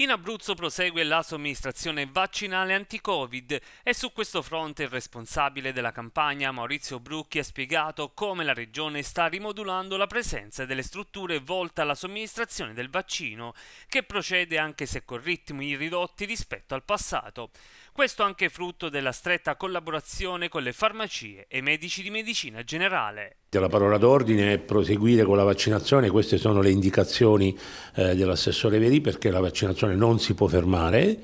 In Abruzzo prosegue la somministrazione vaccinale anti-Covid e su questo fronte il responsabile della campagna Maurizio Brucchi ha spiegato come la regione sta rimodulando la presenza delle strutture volte alla somministrazione del vaccino, che procede anche se con ritmi ridotti rispetto al passato. Questo anche frutto della stretta collaborazione con le farmacie e i medici di medicina generale. La parola d'ordine è proseguire con la vaccinazione, queste sono le indicazioni eh, dell'assessore Veri perché la vaccinazione non si può fermare.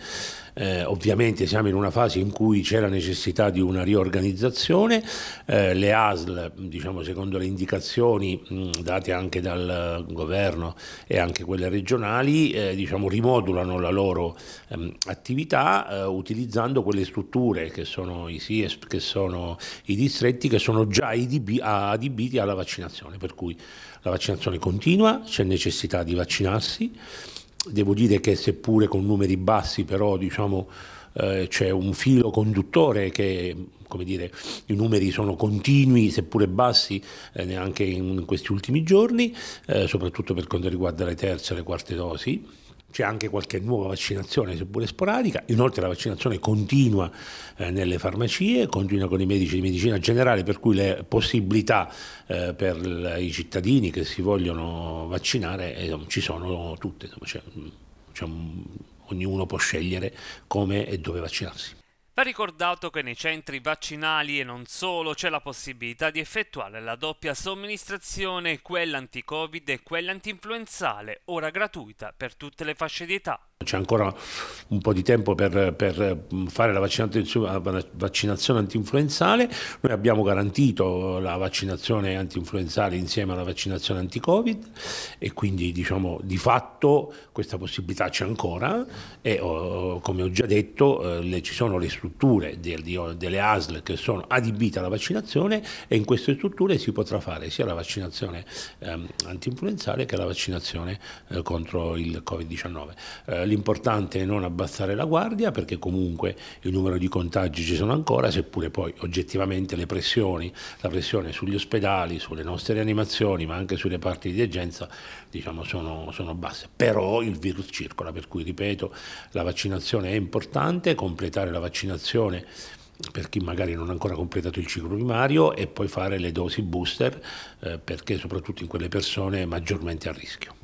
Eh, ovviamente siamo in una fase in cui c'è la necessità di una riorganizzazione, eh, le ASL, diciamo, secondo le indicazioni mh, date anche dal governo e anche quelle regionali, eh, diciamo, rimodulano la loro ehm, attività eh, utilizzando quelle strutture che sono i SIESP, che sono i distretti, che sono già IDB, ADB adibiti alla vaccinazione, per cui la vaccinazione continua, c'è necessità di vaccinarsi, devo dire che seppure con numeri bassi però diciamo, eh, c'è un filo conduttore che come dire, i numeri sono continui seppure bassi eh, anche in, questi ultimi giorni, eh, soprattutto per quanto riguarda le terze e le quarte dosi c'è anche qualche nuova vaccinazione, seppure sporadica, inoltre la vaccinazione continua eh, nelle farmacie, continua con i medici di medicina generale, per cui le possibilità eh, per i cittadini che si vogliono vaccinare eh, ci sono tutte, insomma, cioè, cioè, ognuno può scegliere come e dove vaccinarsi. Va ricordato che nei centri vaccinali e non solo c'è la possibilità di effettuare la doppia somministrazione, quella anti-Covid e quella anti-influenzale, ora gratuita per tutte le fasce di età. C'è ancora un po' di tempo per, per mm, fare la vaccinazione antinfluenzale, noi abbiamo garantito la vaccinazione antinfluenzale insieme alla vaccinazione anti-Covid e quindi diciamo di fatto questa possibilità c'è ancora e oh, oh, come ho già detto eh, le, ci sono le strutture del, oh, delle ASL che sono adibite alla vaccinazione e in queste strutture si potrà fare sia la vaccinazione eh, antinfluenzale che la vaccinazione eh, contro il Covid-19 l'importante è non abbassare la guardia perché comunque il numero di contagi ci sono ancora, seppure poi oggettivamente le pressioni, la pressione sugli ospedali, sulle nostre rianimazioni, ma anche sulle parti di degenza, diciamo, sono, sono basse. Però il virus circola, per cui ripeto, la vaccinazione è importante, completare la vaccinazione per chi magari non ha ancora completato il ciclo primario e poi fare le dosi booster eh, perché soprattutto in quelle persone maggiormente a rischio.